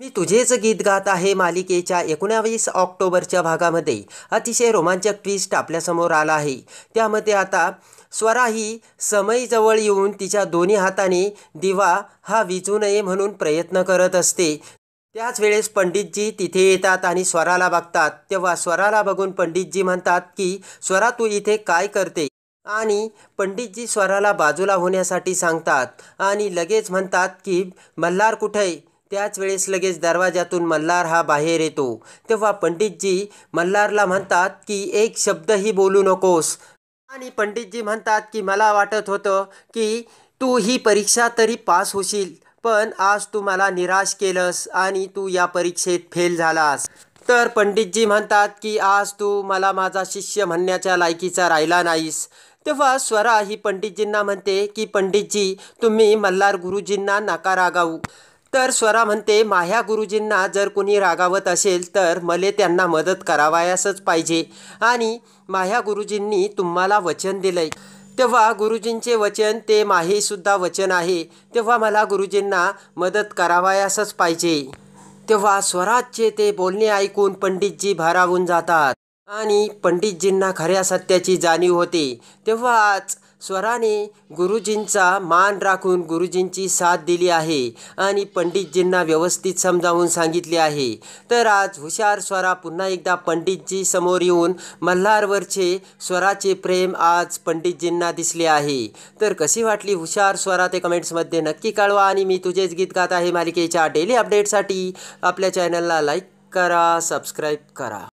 मी तुझेच गीत गात आहे मालिकेच्या एकोणावीस ऑक्टोबरच्या भागामध्ये अतिशय रोमांचक ट्विस्ट आपल्यासमोर आला आहे त्यामध्ये आता स्वरा ही समयजवळ येऊन तिच्या दोन्ही हाताने दिवा हा विजू नये म्हणून प्रयत्न करत असते त्याच वेळेस पंडितजी तिथे येतात आणि स्वराला बघतात तेव्हा स्वराला बघून पंडितजी म्हणतात की स्वरा तू इथे काय करते आणि पंडितजी स्वराला बाजूला होण्यासाठी सांगतात आणि लगेच म्हणतात की मल्हार कुठे त्याच वेळेस लगेच दरवाजातून मल्हार हा बाहेर येतो तेव्हा पंडितजी मल्हारला म्हणतात की एक शब्दही बोलू नकोस आणि पंडितजी म्हणतात की मला वाटत होतं की तू ही परीक्षा तरी पास होशील पण आज तू मला निराश केलंस आणि तू या परीक्षेत फेल झालास तर पंडितजी म्हणतात की आज तू मला माझा शिष्य म्हणण्याच्या लायकीचा राहिला नाहीस तेव्हा स्वरा ही पंडितजींना म्हणते की पंडितजी तुम्ही मल्हार गुरुजींना नका गाऊ तर स्वरा म्हणते माह्या गुरुजींना जर कुणी रागावत असेल तर मले त्यांना मदत करावयासच पाहिजे आणि माह्या गुरुजींनी तुम्हाला वचन दिलंय तेव्हा गुरुजींचे वचन ते माहेसुद्धा वचन आहे तेव्हा मला गुरुजींना मदत करावयासच पाहिजे तेव्हा स्वराजचे ते बोलणे ऐकून पंडितजी भारावून जातात आणि पंडितजींना खऱ्या सत्याची जाणीव होते तेव्हाच स्वराने गुरुजींचा मान राखून गुरुजींची साथ दिली आहे आणि पंडितजींना व्यवस्थित समजावून सांगितले आहे तर आज हुशार स्वरा पुन्हा एकदा पंडितजी समोर येऊन मल्हारवरचे स्वराचे प्रेम आज पंडितजींना दिसले आहे तर कशी वाटली हुशार स्वरा ते कमेंट्समध्ये नक्की कळवा आणि मी तुझेच गीत गात आहे मालिकेच्या डेली अपडेटसाठी आपल्या चॅनलला लाईक करा सबस्क्राईब करा